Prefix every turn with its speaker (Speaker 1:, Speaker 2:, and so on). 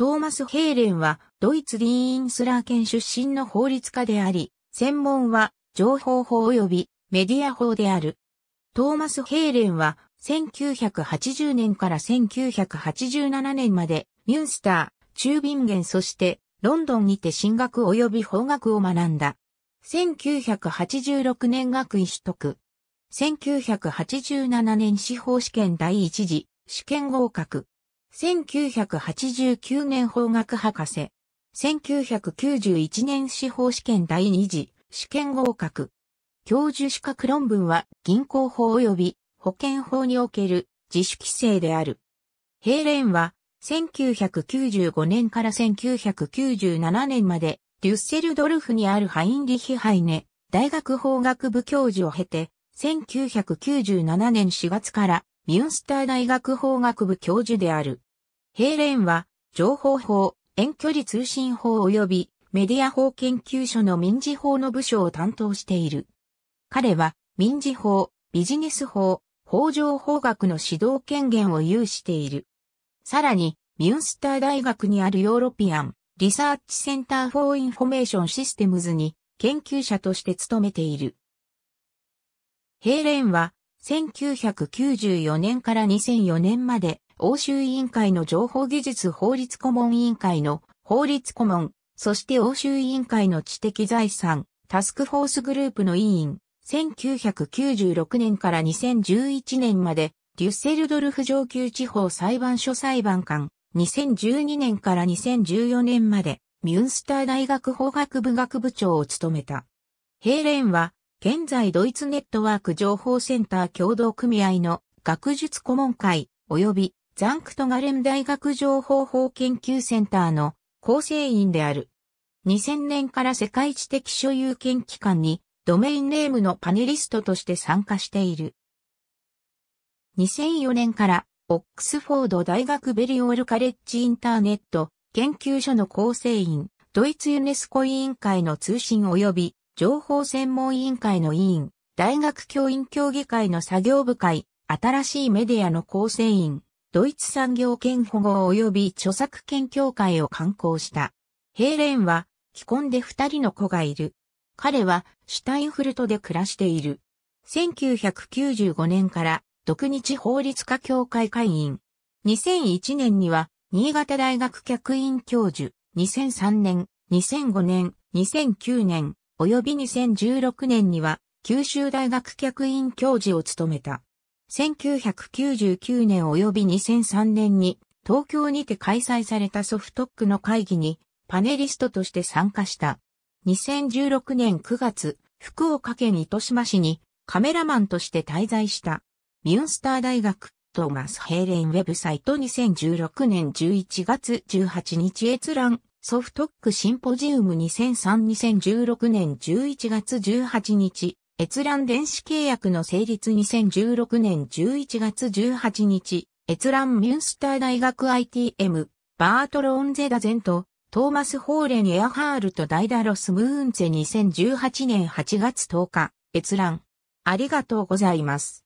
Speaker 1: トーマス・ヘーレンは、ドイツリーンスラー県出身の法律家であり、専門は、情報法及びメディア法である。トーマス・ヘーレンは、1980年から1987年まで、ミュンスター、チュービンゲンそして、ロンドンにて進学及び法学を学んだ。1986年学位取得。1987年司法試験第一次試験合格。1989年法学博士。1991年司法試験第2次試験合格。教授資格論文は銀行法及び保険法における自主規制である。平連は1995年から1997年までデュッセルドルフにあるハインリヒハイネ大学法学部教授を経て1997年4月からミュンスター大学法学部教授である。ヘイレンは、情報法、遠距離通信法及びメディア法研究所の民事法の部署を担当している。彼は、民事法、ビジネス法、法上法学の指導権限を有している。さらに、ミュンスター大学にあるヨーロピアン、リサーチセンターフォーインフォメーションシステムズに研究者として勤めている。ヘイレンは1994年から2004年まで、欧州委員会の情報技術法律顧問委員会の法律顧問、そして欧州委員会の知的財産、タスクフォースグループの委員、1996年から2011年まで、デュッセルドルフ上級地方裁判所裁判官、2012年から2014年まで、ミュンスター大学法学部学部長を務めた。ヘーレンは、現在ドイツネットワーク情報センター共同組合の学術顧問会及びザンクトガレン大学情報法研究センターの構成員である。2000年から世界知的所有権機関にドメインネームのパネリストとして参加している。2004年からオックスフォード大学ベリオールカレッジインターネット研究所の構成員、ドイツユネスコ委員会の通信及び情報専門委員会の委員、大学教員協議会の作業部会、新しいメディアの構成員、ドイツ産業権保護及び著作権協会を刊行した。ヘイレンは、既婚で二人の子がいる。彼は、シュタインフルトで暮らしている。1995年から、独日法律家協会会員。2001年には、新潟大学客員教授。2003年、2005年、2009年、及び2016年には九州大学客員教授を務めた。1999年及び2003年に東京にて開催されたソフトックの会議にパネリストとして参加した。2016年9月、福岡県糸島市にカメラマンとして滞在した。ミュンスター大学トーマス・ヘイレンウェブサイト2016年11月18日閲覧ソフトックシンポジウム2003-2016年11月18日、閲覧電子契約の成立2016年11月18日、閲覧ミュンスター大学 ITM、バートローンゼダゼント、トーマス・ホーレン・エアハールとダイダロス・ムーンゼ2018年8月10日、閲覧。ありがとうございます。